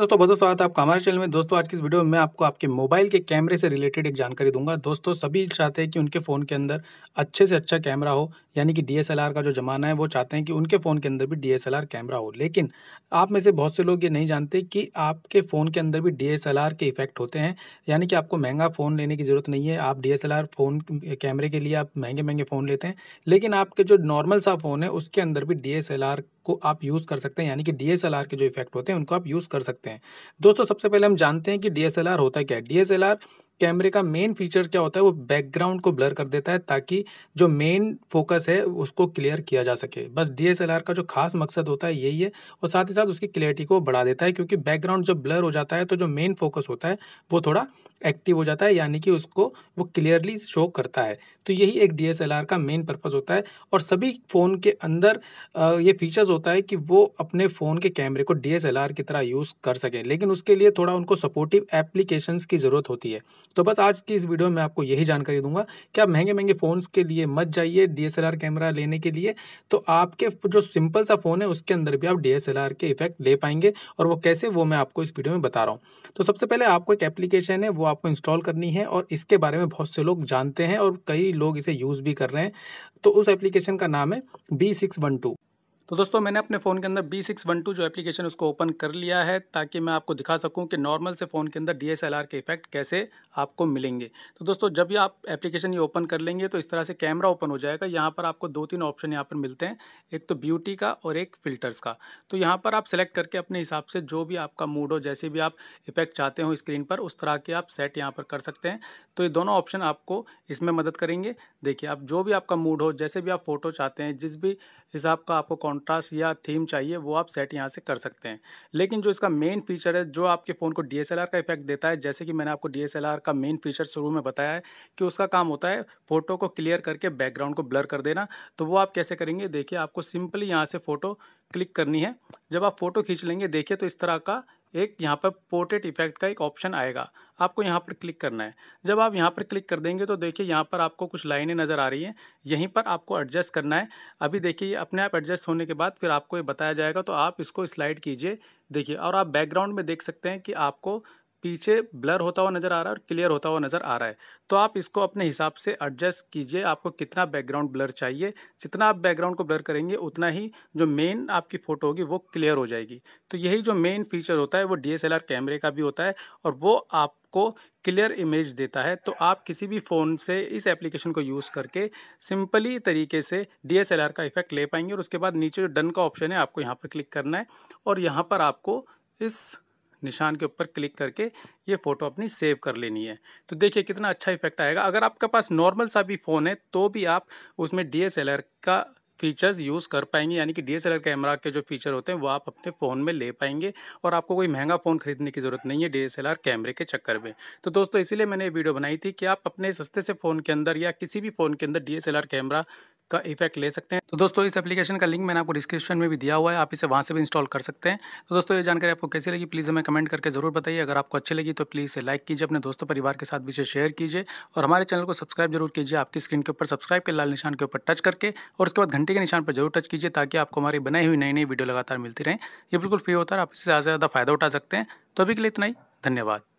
दोस्तों बहुत स्वागत है आपका हमारे चैनल में दोस्तों आज की इस वीडियो में मैं आपको आपके मोबाइल के कैमरे से रिलेटेड एक जानकारी दूंगा दोस्तों सभी चाहते हैं कि उनके फ़ोन के अंदर अच्छे से अच्छा कैमरा हो यानी कि डीएसएलआर का जो ज़माना है वो चाहते हैं कि उनके फ़ोन के अंदर भी डी कैमरा हो लेकिन आप में से बहुत से लोग ये नहीं जानते कि आपके फ़ोन के अंदर भी डी के इफेक्ट होते हैं यानी कि आपको महंगा फ़ोन लेने की ज़रूरत नहीं है आप डी फ़ोन कैमरे के लिए आप महंगे महंगे फ़ोन लेते हैं लेकिन आपके जो नॉर्मल सा फ़ोन है उसके अंदर भी डी को आप यूज़ कर सकते हैं यानी कि डी के जो इफेक्ट होते हैं उनको आप यूज़ कर सकते हैं सकते हैं दोस्तों सबसे पहले हम जानते हैं कि डी होता क्या है क्या डी कैमरे का मेन फीचर क्या होता है वो बैकग्राउंड को ब्लर कर देता है ताकि जो मेन फोकस है उसको क्लियर किया जा सके बस डीएसएलआर का जो खास मकसद होता है यही है और साथ ही साथ उसकी क्लियरिटी को बढ़ा देता है क्योंकि बैकग्राउंड जब ब्लर हो जाता है तो जो मेन फोकस होता है वो थोड़ा एक्टिव हो जाता है यानी कि उसको वो क्लियरली शो करता है तो यही एक डी का मेन पर्पज़ होता है और सभी फ़ोन के अंदर ये फीचर्स होता है कि वो अपने फ़ोन के कैमरे को डी की तरह यूज़ कर सकें लेकिन उसके लिए थोड़ा उनको सपोर्टिव एप्लीकेशंस की ज़रूरत होती है तो बस आज की इस वीडियो में आपको यही जानकारी दूंगा कि आप महंगे महंगे फ़ोन्स के लिए मत जाइए डी कैमरा लेने के लिए तो आपके जो सिंपल सा फ़ोन है उसके अंदर भी आप डी के इफेक्ट ले पाएंगे और वो कैसे वो मैं आपको इस वीडियो में बता रहा हूँ तो सबसे पहले आपको एक एप्लीकेशन है वो आपको इंस्टॉल करनी है और इसके बारे में बहुत से लोग जानते हैं और कई लोग इसे यूज़ भी कर रहे हैं तो उस एप्लीकेशन का नाम है बी सिक्स वन टू तो दोस्तों मैंने अपने फ़ोन के अंदर बी सिक्स वन टू जो एप्लीकेशन उसको ओपन कर लिया है ताकि मैं आपको दिखा सकूं कि नॉर्मल से फ़ोन के अंदर डी एस एल आर के इफेक्ट कैसे आपको मिलेंगे तो दोस्तों जब भी आप एप्लीकेशन ये ओपन कर लेंगे तो इस तरह से कैमरा ओपन हो जाएगा यहाँ पर आपको दो तीन ऑप्शन यहाँ पर मिलते हैं एक तो ब्यूटी का और एक फ़िल्टर्स का तो यहाँ पर आप सेलेक्ट करके अपने हिसाब से जो भी आपका मूड हो जैसे भी आप इफेक्ट चाहते हो स्क्रीन पर उस तरह के आप सेट यहाँ पर कर सकते हैं तो ये दोनों ऑप्शन आपको इसमें मदद करेंगे देखिए आप जो भी आपका मूड हो जैसे भी आप फ़ोटो चाहते हैं जिस भी हिसाब का आपको कॉन्ट्रास्ट या थीम चाहिए वो आप सेट यहाँ से कर सकते हैं लेकिन जो इसका मेन फीचर है जो आपके फ़ोन को डी का इफेक्ट देता है जैसे कि मैंने आपको डी का मेन फीचर शुरू में बताया है कि उसका काम होता है फ़ोटो को क्लियर करके बैकग्राउंड को ब्लर कर देना तो वो आप कैसे करेंगे देखिए आपको सिंपली यहाँ से फ़ोटो क्लिक करनी है जब आप फ़ोटो खींच लेंगे देखिए तो इस तरह का एक यहाँ पर पोर्ट्रेट इफेक्ट का एक ऑप्शन आएगा आपको यहाँ पर क्लिक करना है जब आप यहाँ पर क्लिक कर देंगे तो देखिए यहाँ पर आपको कुछ लाइनें नज़र आ रही हैं यहीं पर आपको एडजस्ट करना है अभी देखिए अपने आप एडजस्ट होने के बाद फिर आपको ये बताया जाएगा तो आप इसको स्लाइड कीजिए देखिए और आप बैकग्राउंड में देख सकते हैं कि आपको पीछे ब्लर होता हुआ नज़र आ रहा है और क्लियर होता हुआ नज़र आ रहा है तो आप इसको अपने हिसाब से एडजस्ट कीजिए आपको कितना बैकग्राउंड ब्लर चाहिए जितना आप बैकग्राउंड को ब्लर करेंगे उतना ही जो मेन आपकी फ़ोटो होगी वो क्लियर हो जाएगी तो यही जो मेन फीचर होता है वो डी कैमरे का भी होता है और वो आपको क्लियर इमेज देता है तो आप किसी भी फ़ोन से इस एप्लीकेशन को यूज़ करके सिंपली तरीके से डी का इफेक्ट ले पाएंगे और उसके बाद नीचे जो डन का ऑप्शन है आपको यहाँ पर क्लिक करना है और यहाँ पर आपको इस निशान के ऊपर क्लिक करके ये फ़ोटो अपनी सेव कर लेनी है तो देखिए कितना अच्छा इफेक्ट आएगा अगर आपके पास नॉर्मल सा भी फ़ोन है तो भी आप उसमें डी का फीचर्स यूज़ कर पाएंगे यानी कि डीएसएलआर कैमरा के जो फीचर होते हैं वो आप अपने फ़ोन में ले पाएंगे और आपको कोई महंगा फ़ोन खरीदने की ज़रूरत नहीं है डीएसएलआर कैमरे के चक्कर में तो दोस्तों इसीलिए मैंने ये वीडियो बनाई थी कि आप अपने सस्ते से फ़ोन के अंदर या किसी भी फ़ोन के अंदर डीएसएलआर कैमरा का इफेक्ट ले सकते हैं तो दोस्तों इस एप्लीकेशन का लिंक मैंने आपको डिस्क्रिप्शन में भी दिया हुआ है आप इसे वहाँ से भी इंस्टॉल कर सकते हैं तो दोस्तों ये जानकारी आपको कैसी लगी प्लीज़ हमें कमेंट करके ज़रूर बताइए अगर आपको अच्छी लगी तो प्लीज़ इसे लाइक कीजिए अपने दोस्तों परिवार के साथ भी इसे शेयर कीजिए और हमारे चैनल को सब्सक्राइब जरूर कीजिए आपकी स्क्रीन के ऊपर सब्सक्राइब के लाल निशान के ऊपर टच करके और उसके बाद घंटे घंटे के निशान पर जरूर टच कीजिए ताकि आपको हमारी बनाई हुई नई नई वीडियो लगातार मिलती रहें ये बिल्कुल फ्री होता है आप इससे ज़्यादा से ज़्यादा फ़ायदा उठा सकते हैं तो अभी के लिए इतना ही धन्यवाद